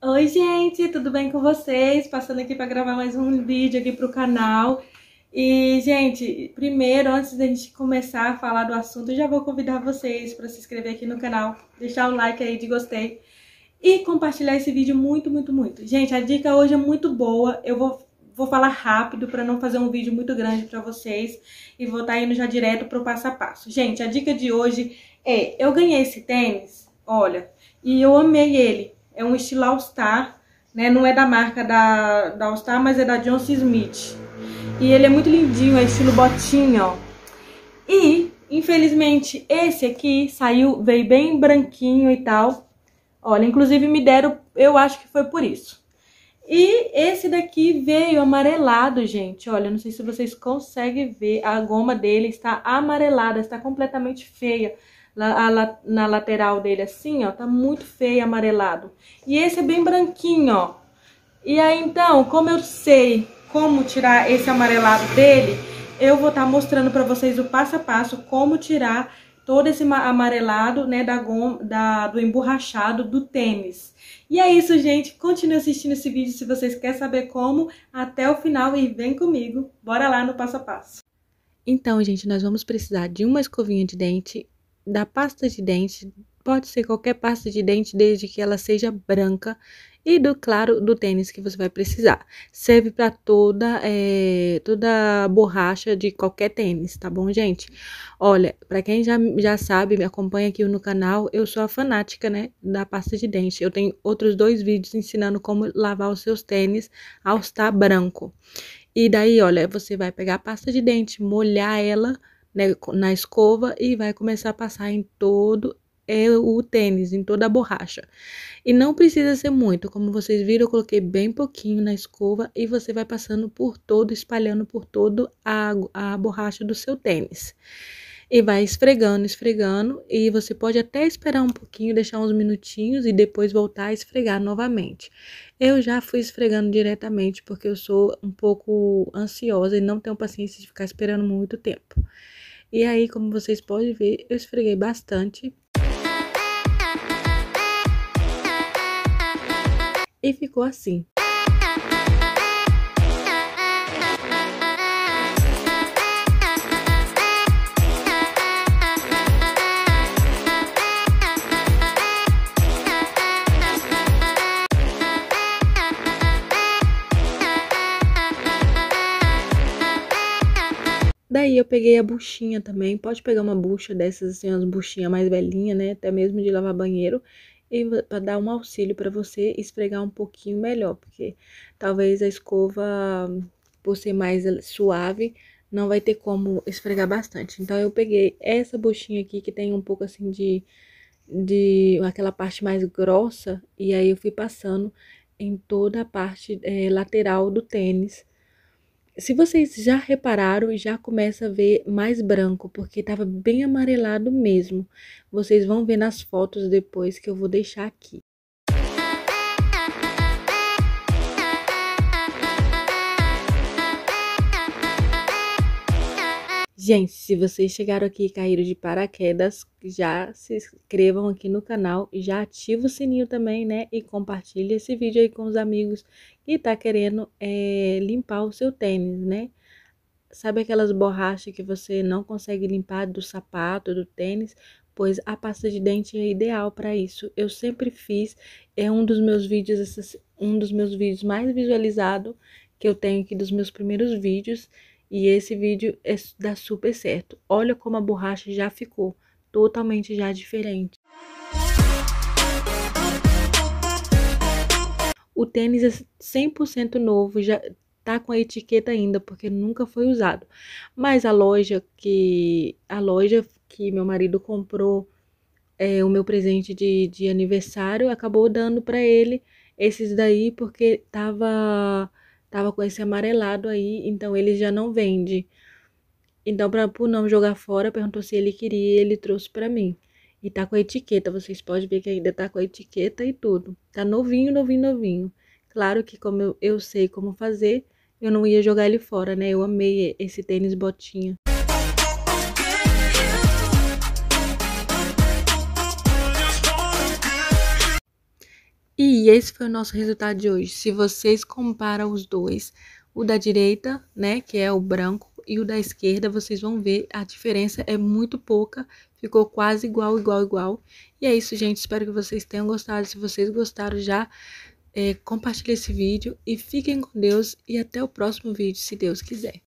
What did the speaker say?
Oi, gente, tudo bem com vocês? Passando aqui para gravar mais um vídeo aqui pro canal. E, gente, primeiro, antes da gente começar a falar do assunto, já vou convidar vocês para se inscrever aqui no canal, deixar o like aí de gostei e compartilhar esse vídeo muito, muito, muito. Gente, a dica hoje é muito boa, eu vou, vou falar rápido para não fazer um vídeo muito grande para vocês e vou estar tá indo já direto pro passo a passo. Gente, a dica de hoje é, eu ganhei esse tênis, olha, e eu amei ele. É um estilo All Star, né? Não é da marca da, da All Star, mas é da John Smith. E ele é muito lindinho, é estilo botinha, ó. E, infelizmente, esse aqui saiu, veio bem branquinho e tal. Olha, inclusive me deram, eu acho que foi por isso. E esse daqui veio amarelado, gente. Olha, não sei se vocês conseguem ver, a goma dele está amarelada, está completamente feia na, lateral dele assim, ó, tá muito feio amarelado. E esse é bem branquinho, ó. E aí, então, como eu sei como tirar esse amarelado dele, eu vou estar tá mostrando para vocês o passo a passo como tirar todo esse amarelado, né, da, goma, da do emborrachado do tênis. E é isso, gente. Continue assistindo esse vídeo se vocês querem saber como até o final e vem comigo. Bora lá no passo a passo. Então, gente, nós vamos precisar de uma escovinha de dente, da pasta de dente, pode ser qualquer pasta de dente desde que ela seja branca e do claro do tênis que você vai precisar. Serve para toda é, toda borracha de qualquer tênis, tá bom, gente? Olha, para quem já, já sabe, me acompanha aqui no canal, eu sou a fanática, né, da pasta de dente. Eu tenho outros dois vídeos ensinando como lavar os seus tênis ao estar branco. E daí, olha, você vai pegar a pasta de dente, molhar ela né, na escova e vai começar a passar em todo é o tênis, em toda a borracha. E não precisa ser muito, como vocês viram, eu coloquei bem pouquinho na escova e você vai passando por todo, espalhando por todo a, a borracha do seu tênis e vai esfregando, esfregando, e você pode até esperar um pouquinho, deixar uns minutinhos e depois voltar a esfregar novamente. Eu já fui esfregando diretamente porque eu sou um pouco ansiosa e não tenho paciência de ficar esperando muito tempo. E aí, como vocês podem ver, eu esfreguei bastante. E ficou assim. eu peguei a buchinha também. Pode pegar uma bucha dessas, assim, umas buchinhas mais velhinhas, né? Até mesmo de lavar banheiro. E para dar um auxílio para você esfregar um pouquinho melhor, porque talvez a escova, por ser mais suave, não vai ter como esfregar bastante. Então eu peguei essa buchinha aqui que tem um pouco assim de de aquela parte mais grossa e aí eu fui passando em toda a parte é, lateral do tênis se vocês já repararam e já começa a ver mais branco, porque estava bem amarelado mesmo. Vocês vão ver nas fotos depois que eu vou deixar aqui. Gente, se vocês chegaram aqui e caíram de paraquedas, já se inscrevam aqui no canal, já ativa o sininho também, né? E compartilhe esse vídeo aí com os amigos que tá querendo é, limpar o seu tênis, né? Sabe aquelas borrachas que você não consegue limpar do sapato, do tênis? Pois a pasta de dente é ideal para isso. Eu sempre fiz, é um dos meus vídeos, um dos meus vídeos mais visualizado que eu tenho aqui dos meus primeiros vídeos e esse vídeo é, dá super certo. Olha como a borracha já ficou totalmente já diferente. O tênis é 100% novo, já tá com a etiqueta ainda, porque nunca foi usado. Mas a loja que a loja que meu marido comprou é, o meu presente de, de aniversário acabou dando para ele esses daí porque tava tava com esse amarelado aí, então ele já não vende. Então, para por não jogar fora, perguntou se ele queria e ele trouxe para mim. E tá com a etiqueta, vocês podem ver que ainda tá com a etiqueta e tudo. Tá novinho, novinho, novinho. Claro que como eu, eu sei como fazer, eu não ia jogar ele fora, né? Eu amei esse tênis botinha. E esse foi o nosso resultado de hoje. Se vocês comparam os dois, o da direita, né, que é o branco, e o da esquerda, vocês vão ver a diferença é muito pouca, ficou quase igual, igual, igual. E é isso, gente, espero que vocês tenham gostado. Se vocês gostaram, já é, eh, compartilhe esse vídeo e fiquem com Deus e até o próximo vídeo, se Deus quiser.